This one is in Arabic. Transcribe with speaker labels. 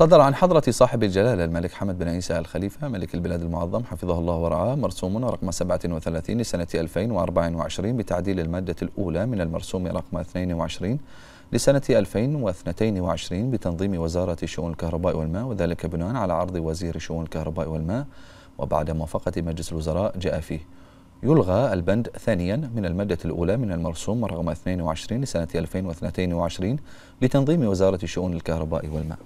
Speaker 1: صدر عن حضرة صاحب الجلالة الملك حمد بن عيسى الخليفة ملك البلاد المعظم حفظه الله ورعاه مرسوم رقم 37 لسنة 2024 بتعديل المادة الأولى من المرسوم رقم 22 لسنة 2022 بتنظيم وزارة شؤون الكهرباء والماء وذلك بناء على عرض وزير شؤون الكهرباء والماء وبعد موافقة مجلس الوزراء جاء فيه يلغى البند ثانيا من المادة الأولى من المرسوم رقم 22 لسنة 2022 لتنظيم وزارة شؤون الكهرباء والماء